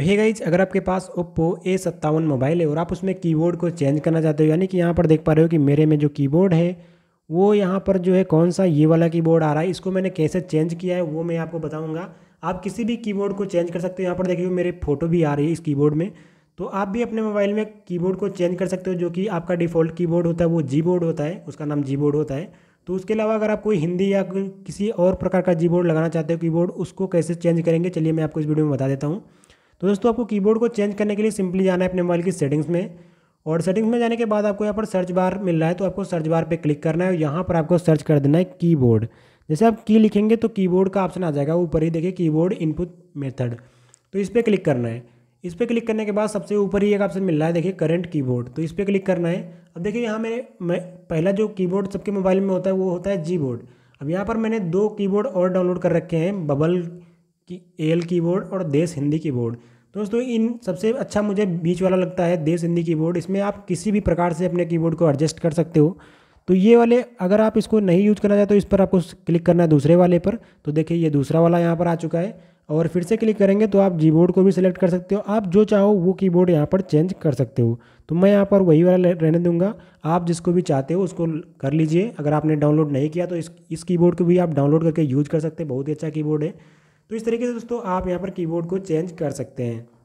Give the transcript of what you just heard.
तो hey guys अगर आपके पास ओप्पो ए सत्तावन मोबाइल है और आप उसमें कीबोर्ड को चेंज करना चाहते हो यानी कि यहाँ पर देख पा रहे हो कि मेरे में जो कीबोर्ड है वो यहाँ पर जो है कौन सा ये वाला कीबोर्ड आ रहा है इसको मैंने कैसे चेंज किया है वो मैं आपको बताऊँगा आप किसी भी कीबोर्ड को चेंज कर सकते हो यहाँ पर देखिए मेरे फोटो भी आ रही है इस कीबोर्ड में तो आप भी अपने मोबाइल में कीबोर्ड को चेंज कर सकते हो जो कि आपका डिफ़ॉल्ट कीबोर्ड होता है वो जी बोर्ड होता है उसका नाम जी बोर्ड होता है तो उसके अलावा अगर आप कोई हिंदी या किसी और प्रकार का जी बोर्ड लगाना चाहते हो कीबोर्ड उसको कैसे चेंज करेंगे चलिए मैं आपको इस वीडियो में बता देता हूँ तो दोस्तों आपको कीबोर्ड को चेंज करने के लिए सिंपली जाना है अपने मोबाइल की सेटिंग्स में और सेटिंग्स में जाने के बाद आपको यहाँ पर सर्च बार मिल रहा है तो आपको सर्च बार पे क्लिक करना है और यहाँ पर आपको सर्च कर देना है कीबोर्ड जैसे आप की लिखेंगे तो कीबोर्ड का ऑप्शन आ जाएगा ऊपर ही देखिए कीबोर्ड इनपुट मेथड तो इस पर क्लिक करना है इस पर क्लिक करने के बाद सबसे ऊपर ही एक ऑप्शन मिल रहा है देखिए करंट कीबोर्ड तो इस पर क्लिक करना है अब देखिए यहाँ मेरे मैं पहला जो कीबोर्ड सबके मोबाइल में होता है वो होता है जी बोर्ड अब यहाँ पर मैंने दो कीबोर्ड और डाउनलोड कर रखे हैं बबल की एल कीबोर्ड और देश हिंदी कीबोर्ड तो दोस्तों इन सबसे अच्छा मुझे बीच वाला लगता है देश हिंदी कीबोर्ड इसमें आप किसी भी प्रकार से अपने कीबोर्ड को एडजस्ट कर सकते हो तो ये वाले अगर आप इसको नहीं यूज करना चाहते तो इस पर आपको क्लिक करना है दूसरे वाले पर तो देखिए ये दूसरा वाला यहाँ पर आ चुका है और फिर से क्लिक करेंगे तो आप जी बोर्ड को भी सिलेक्ट कर सकते हो आप जो चाहो वो कीबोर्ड यहाँ पर चेंज कर सकते हो तो मैं यहाँ पर वही वाला रहने दूंगा आप जिसको भी चाहते हो उसको कर लीजिए अगर आपने डाउनलोड नहीं किया तो इस इस कीबोर्ड को भी आप डाउनलोड करके यूज कर सकते हैं बहुत ही अच्छा कीबोर्ड है तो इस तरीके से दोस्तों आप यहाँ पर कीबोर्ड को चेंज कर सकते हैं